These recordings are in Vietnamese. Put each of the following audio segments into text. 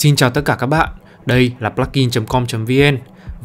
Xin chào tất cả các bạn, đây là plugin.com.vn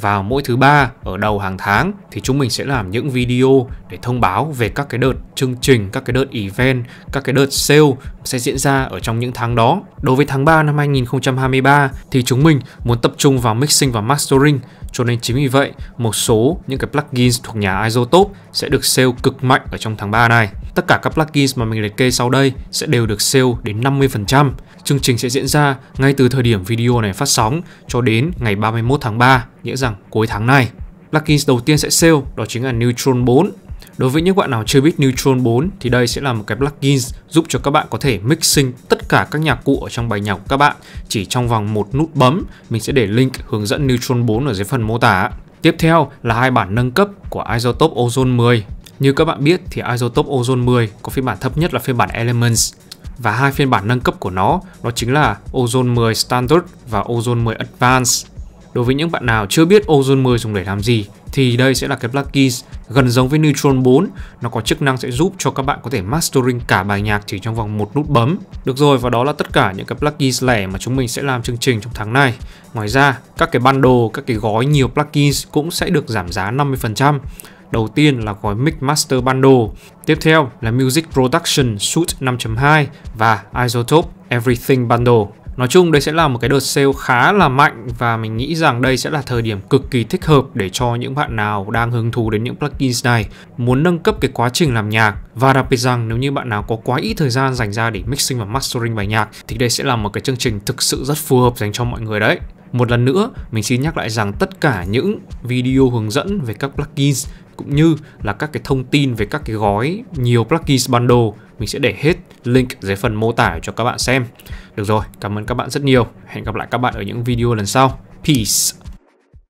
Vào mỗi thứ ba ở đầu hàng tháng thì chúng mình sẽ làm những video để thông báo về các cái đợt chương trình, các cái đợt event, các cái đợt sale sẽ diễn ra ở trong những tháng đó. Đối với tháng 3 năm 2023 thì chúng mình muốn tập trung vào mixing và mastering cho nên chính vì vậy, một số những cái plugins thuộc nhà Isotope sẽ được sale cực mạnh ở trong tháng 3 này. Tất cả các plugins mà mình liệt kê sau đây sẽ đều được sale đến 50%. Chương trình sẽ diễn ra ngay từ thời điểm video này phát sóng cho đến ngày 31 tháng 3, nghĩa rằng cuối tháng này. Plugins đầu tiên sẽ sale đó chính là Neutron 4 Đối với những bạn nào chưa biết Neutron 4 thì đây sẽ là một cái plugin giúp cho các bạn có thể mixing tất cả các nhạc cụ ở trong bài nhạc của các bạn chỉ trong vòng một nút bấm. Mình sẽ để link hướng dẫn Neutron 4 ở dưới phần mô tả. Tiếp theo là hai bản nâng cấp của Isotope Ozone 10. Như các bạn biết thì Isotope Ozone 10 có phiên bản thấp nhất là phiên bản Elements và hai phiên bản nâng cấp của nó đó chính là Ozone 10 Standard và Ozone 10 Advanced. Đối với những bạn nào chưa biết Ozone 10 dùng để làm gì thì đây sẽ là cái plugin gần giống với Neutron 4, nó có chức năng sẽ giúp cho các bạn có thể mastering cả bài nhạc chỉ trong vòng một nút bấm. Được rồi và đó là tất cả những cái plugins lẻ mà chúng mình sẽ làm chương trình trong tháng này. Ngoài ra, các cái bundle, các cái gói nhiều plugins cũng sẽ được giảm giá 50%. Đầu tiên là gói Mix Master Bundle, tiếp theo là Music Production Suite 5.2 và Isotope Everything Bundle. Nói chung đây sẽ là một cái đợt sale khá là mạnh và mình nghĩ rằng đây sẽ là thời điểm cực kỳ thích hợp để cho những bạn nào đang hứng thú đến những plugins này muốn nâng cấp cái quá trình làm nhạc và đặc biệt rằng nếu như bạn nào có quá ít thời gian dành ra để mixing và mastering bài nhạc thì đây sẽ là một cái chương trình thực sự rất phù hợp dành cho mọi người đấy. Một lần nữa, mình xin nhắc lại rằng tất cả những video hướng dẫn về các plugins cũng như là các cái thông tin về các cái gói nhiều plugins bundle mình sẽ để hết link dưới phần mô tả cho các bạn xem. Được rồi, cảm ơn các bạn rất nhiều. Hẹn gặp lại các bạn ở những video lần sau. Peace!